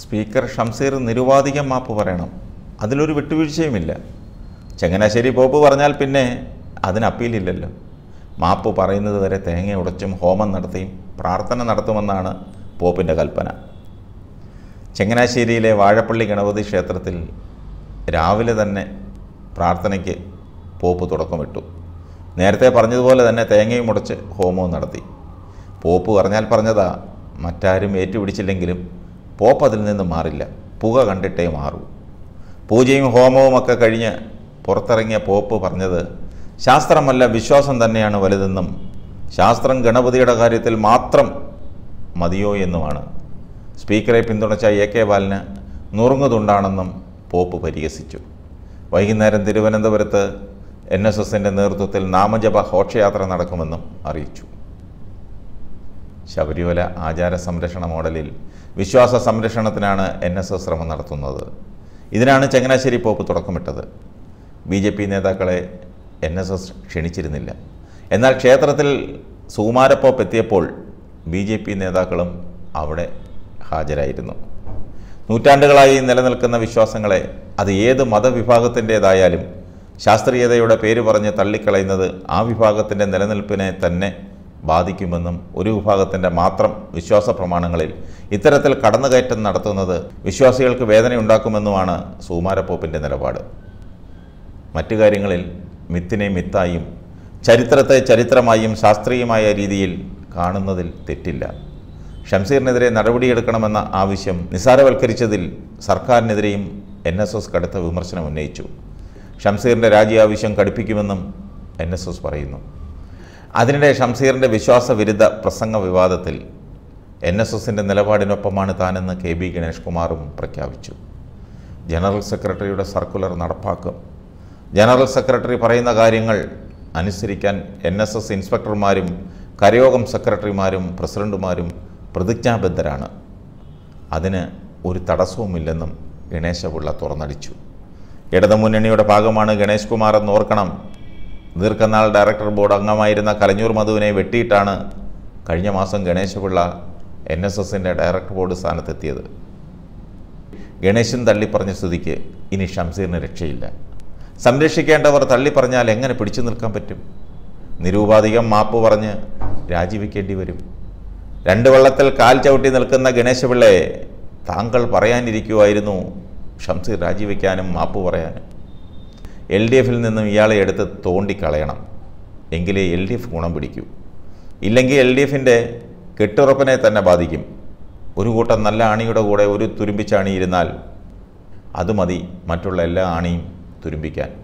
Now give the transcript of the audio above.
speaker Shamseer നിരുപാധികം മാപ്പ് പറയണം അതിലൊരു വിട്ടുവീഴ്ചയുമില്ല ചങ്ങനാശ്ശേരി ബോബ് പറഞ്ഞാൽ പിന്നെ അതിന് അപ്പീലില്ലല്ലോ മാപ്പ് പറയുന്നത് വരെ തേങ്ങ ഉടച്ചും ഹോമം നടത്തിയും പ്രാർത്ഥന നടത്തുമെന്നാണ് പോപ്പിൻ്റെ കൽപ്പന ചങ്ങനാശ്ശേരിയിലെ വാഴപ്പള്ളി ഗണപതി ക്ഷേത്രത്തിൽ രാവിലെ തന്നെ പ്രാർത്ഥനയ്ക്ക് പോപ്പ് തുടക്കമിട്ടു നേരത്തെ പറഞ്ഞതുപോലെ തന്നെ തേങ്ങയും ഉടച്ച് ഹോമവും നടത്തി പോപ്പ് പറഞ്ഞാൽ പറഞ്ഞതാ മറ്റാരും ഏറ്റുപിടിച്ചില്ലെങ്കിലും പോപ്പ് അതിൽ നിന്ന് മാറില്ല പുക കണ്ടിട്ടേ മാറൂ പൂജയും ഹോമവും ഒക്കെ കഴിഞ്ഞ് പുറത്തിറങ്ങിയ പോപ്പ് പറഞ്ഞത് ശാസ്ത്രമല്ല വിശ്വാസം തന്നെയാണ് വലുതെന്നും ശാസ്ത്രം ഗണപതിയുടെ കാര്യത്തിൽ മാത്രം മതിയോ എന്നുമാണ് സ്പീക്കറെ പിന്തുണച്ച എ കെ ബാലന് നുറുങ്ങുതുണ്ടാണെന്നും പോപ്പ് പരിഹസിച്ചു വൈകുന്നേരം തിരുവനന്തപുരത്ത് എൻ എസ് എസിൻ്റെ നേതൃത്വത്തിൽ നാമജപ ഘോഷയാത്ര നടക്കുമെന്നും അറിയിച്ചു ശബരിമല ആചാര സംരക്ഷണ മോഡലിൽ വിശ്വാസ സംരക്ഷണത്തിനാണ് എൻ എസ് എസ് ശ്രമം നടത്തുന്നത് ഇതിനാണ് ചങ്ങനാശ്ശേരി പോപ്പ് തുടക്കമിട്ടത് ബി ജെ പി നേതാക്കളെ എൻ എസ് എസ് ക്ഷണിച്ചിരുന്നില്ല എന്നാൽ ക്ഷേത്രത്തിൽ സുകുമാരപ്പോപ്പ് എത്തിയപ്പോൾ ബി ജെ പി നേതാക്കളും അവിടെ ഹാജരായിരുന്നു നൂറ്റാണ്ടുകളായി നിലനിൽക്കുന്ന വിശ്വാസങ്ങളെ അത് ഏത് മതവിഭാഗത്തിൻ്റേതായാലും ശാസ്ത്രീയതയുടെ പേര് പറഞ്ഞ് തള്ളിക്കളയുന്നത് ആ വിഭാഗത്തിൻ്റെ നിലനിൽപ്പിനെ തന്നെ ബാധിക്കുമെന്നും ഒരു വിഭാഗത്തിൻ്റെ മാത്രം വിശ്വാസ പ്രമാണങ്ങളിൽ ഇത്തരത്തിൽ കടന്നുകയറ്റം നടത്തുന്നത് വിശ്വാസികൾക്ക് വേദനയുണ്ടാക്കുമെന്നുമാണ് സുകുമാരപ്പോപ്പിൻ്റെ നിലപാട് മറ്റു കാര്യങ്ങളിൽ മിത്തിനെ മിത്തായും ചരിത്രത്തെ ചരിത്രമായും ശാസ്ത്രീയമായ രീതിയിൽ കാണുന്നതിൽ തെറ്റില്ല ഷംസീറിനെതിരെ നടപടിയെടുക്കണമെന്ന ആവശ്യം നിസാരവൽക്കരിച്ചതിൽ സർക്കാരിനെതിരെയും എൻ എസ് എസ് കടുത്ത വിമർശനം ഉന്നയിച്ചു ഷംസീറിൻ്റെ രാജി ആവശ്യം കടുപ്പിക്കുമെന്നും എൻ എസ് എസ് പറയുന്നു അതിനിടെ ഷംസീറിൻ്റെ വിരുദ്ധ പ്രസംഗ വിവാദത്തിൽ എൻ എസ് എസിൻ്റെ നിലപാടിനൊപ്പമാണ് താനെന്ന് കെ ബി ഗണേഷ് കുമാറും പ്രഖ്യാപിച്ചു ജനറൽ സെക്രട്ടറിയുടെ സർക്കുലർ നടപ്പാക്കും ജനറൽ സെക്രട്ടറി പറയുന്ന കാര്യങ്ങൾ അനുസരിക്കാൻ എൻ എസ് എസ് ഇൻസ്പെക്ടർമാരും കരയോഗം സെക്രട്ടറിമാരും പ്രസിഡന്റുമാരും പ്രതിജ്ഞാബദ്ധരാണ് അതിന് ഒരു തടസ്സവുമില്ലെന്നും ഗണേശപിള്ള തുറന്നടിച്ചു ഇടതുമുന്നണിയുടെ ഭാഗമാണ് ഗണേഷ് കുമാർ എന്നോർക്കണം ദീർഘനാൾ ഡയറക്ടർ ബോർഡ് അംഗമായിരുന്ന കലഞ്ഞൂർ മധുവിനെ വെട്ടിയിട്ടാണ് കഴിഞ്ഞ മാസം ഗണേശപിള്ള എൻ എസ് എസിൻ്റെ ഡയറക്ടർ ബോർഡ് സ്ഥാനത്തെത്തിയത് ഗണേശൻ തള്ളിപ്പറഞ്ഞ സ്ഥിതിക്ക് ഇനി ഷംസീറിന് രക്ഷയില്ല സംരക്ഷിക്കേണ്ടവർ തള്ളിപ്പറഞ്ഞാൽ എങ്ങനെ പിടിച്ചു നിൽക്കാൻ പറ്റും നിരൂപാധികം മാപ്പ് പറഞ്ഞ് രാജിവെക്കേണ്ടി വരും രണ്ട് വള്ളത്തിൽ കാൽ ചവിട്ടി നിൽക്കുന്ന ഗണേശപിള്ളയെ താങ്കൾ പറയാനിരിക്കുമായിരുന്നു ഷംസീർ രാജിവെക്കാനും മാപ്പ് പറയാനും എൽ ഡി എഫിൽ നിന്നും ഇയാളെ എടുത്ത് തോണ്ടിക്കളയണം എങ്കിലേ എൽ ഡി എഫ് ഗുണം പിടിക്കൂ ഇല്ലെങ്കിൽ എൽ ഡി എഫിൻ്റെ കെട്ടുറപ്പിനെ തന്നെ ബാധിക്കും ഒരു കൂട്ടം നല്ല ആണിയുടെ കൂടെ ഒരു തുരുമ്പിച്ച അണിയിരുന്നാൽ അത് മതി മറ്റുള്ള എല്ലാ ആണിയും തുരുമ്പിക്കാൻ